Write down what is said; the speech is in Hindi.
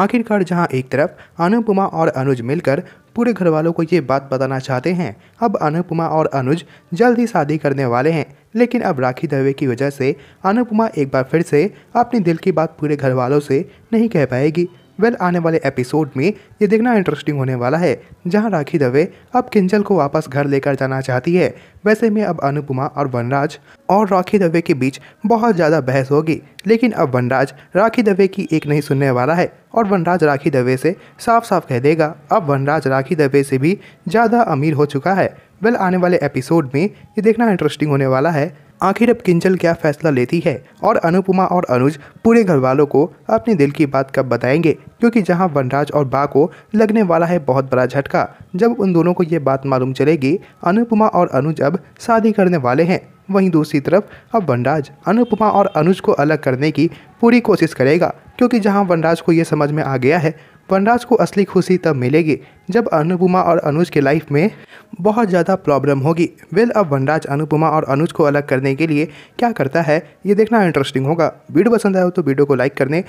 आखिरकार जहां एक तरफ अनुपमा और अनुज मिलकर पूरे घर वालों को ये बात बताना चाहते हैं अब अनुपमा और अनुज जल्द ही शादी करने वाले हैं लेकिन अब राखी दवे की वजह से अनुपमा एक बार फिर से अपने दिल की बात पूरे घर वालों से नहीं कह पाएगी वेल आने वाले एपिसोड में ये देखना इंटरेस्टिंग होने वाला है जहां राखी दवे अब किंजल को वापस घर लेकर जाना चाहती है वैसे में अब अनुपमा और वनराज और राखी दवे के बीच बहुत ज़्यादा बहस होगी लेकिन अब वनराज राखी दवे की एक नहीं सुनने वाला है और वनराज राखी दवे से साफ साफ कह देगा अब वनराज राखी दवे से भी ज़्यादा अमीर हो चुका है वेल आने वाले एपिसोड में ये देखना इंटरेस्टिंग होने वाला है आखिर अब किंजल क्या फैसला लेती है और अनुपमा और अनुज पूरे घर वालों को अपने दिल की बात कब बताएंगे क्योंकि जहां वनराज और बा को लगने वाला है बहुत बड़ा झटका जब उन दोनों को ये बात मालूम चलेगी अनुपमा और अनुज अब शादी करने वाले हैं वहीं दूसरी तरफ अब वनराज अनुपमा और अनुज को अलग करने की पूरी कोशिश करेगा क्योंकि जहां वनराज को ये समझ में आ गया है वनराज को असली खुशी तब मिलेगी जब अनुपमा और अनुज के लाइफ में बहुत ज़्यादा प्रॉब्लम होगी वेल अब वनराज अनुपमा और अनुज को अलग करने के लिए क्या करता है ये देखना इंटरेस्टिंग होगा वीडियो पसंद आया हो तो वीडियो को लाइक करने